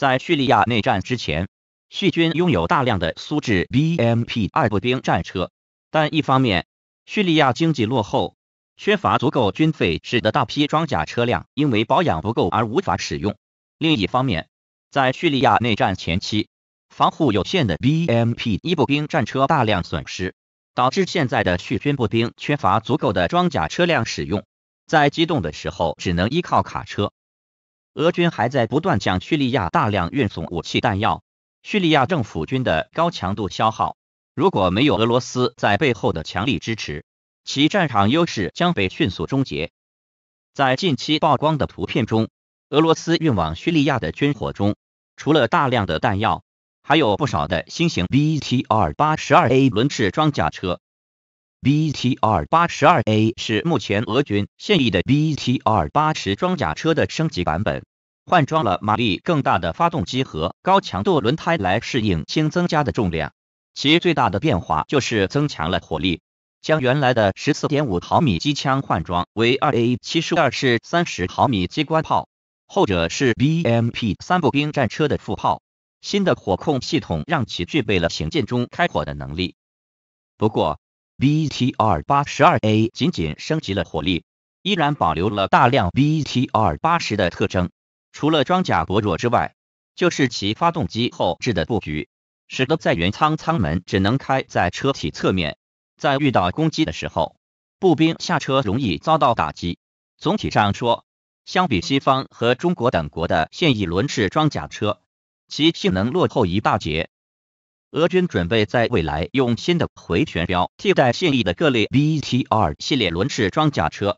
在叙利亚内战之前，叙军拥有大量的苏制 BMP 二步兵战车，但一方面，叙利亚经济落后，缺乏足够军费，使得大批装甲车辆因为保养不够而无法使用；另一方面，在叙利亚内战前期，防护有限的 BMP 一步兵战车大量损失，导致现在的叙军步兵缺乏足够的装甲车辆使用，在机动的时候只能依靠卡车。俄军还在不断向叙利亚大量运送武器弹药，叙利亚政府军的高强度消耗，如果没有俄罗斯在背后的强力支持，其战场优势将被迅速终结。在近期曝光的图片中，俄罗斯运往叙利亚的军火中，除了大量的弹药，还有不少的新型 BTR-82A 轮式装甲车。BTR-82A 是目前俄军现役的 BTR-80 装甲车的升级版本，换装了马力更大的发动机和高强度轮胎来适应轻增加的重量。其最大的变化就是增强了火力，将原来的14.5毫米机枪换装为 2A72 式30毫米机关炮，后者是 BMP 三步兵战车的副炮。新的火控系统让其具备了行进中开火的能力。不过，BTR-82A 仅仅升级了火力，依然保留了大量 BTR-80 的特征。除了装甲薄弱之外，就是其发动机后置的布局，使得载员舱舱门只能开在车体侧面，在遇到攻击的时候，步兵下车容易遭到打击。总体上说，相比西方和中国等国的现役轮式装甲车，其性能落后一大截。俄军准备在未来用新的回旋镖替代现役的各类 BTR 系列轮式装甲车。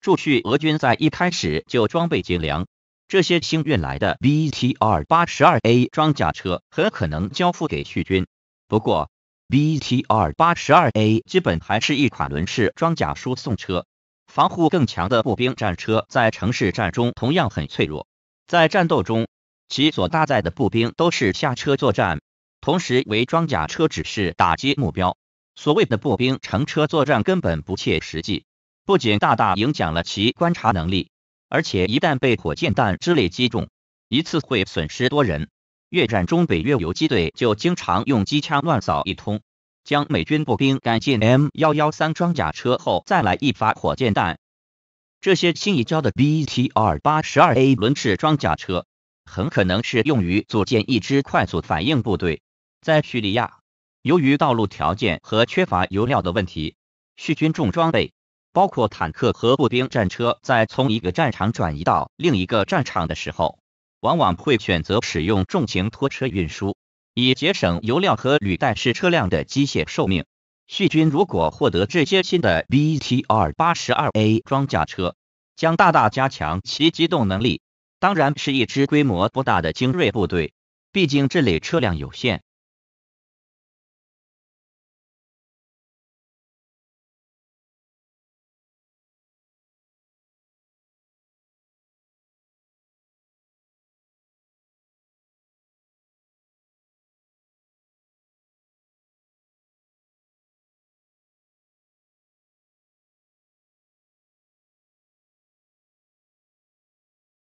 驻叙俄军在一开始就装备精良，这些新运来的 BTR-82A 装甲车很可能交付给叙军。不过，BTR-82A 基本还是一款轮式装甲输送车，防护更强的步兵战车在城市战中同样很脆弱。在战斗中，其所搭载的步兵都是下车作战。同时为装甲车指示打击目标。所谓的步兵乘车作战根本不切实际，不仅大大影响了其观察能力，而且一旦被火箭弹之类击中，一次会损失多人。越战中，北约游击队就经常用机枪乱扫一通，将美军步兵赶进 M 幺幺三装甲车后再来一发火箭弹。这些新移交的 BTR 八十二 A 轮式装甲车很可能是用于组建一支快速反应部队。在叙利亚，由于道路条件和缺乏油料的问题，叙军重装备，包括坦克和步兵战车，在从一个战场转移到另一个战场的时候，往往会选择使用重型拖车运输，以节省油料和履带式车辆的机械寿命。叙军如果获得这些新的 B T R 八十二 A 装甲车，将大大加强其机动能力。当然，是一支规模不大的精锐部队，毕竟这类车辆有限。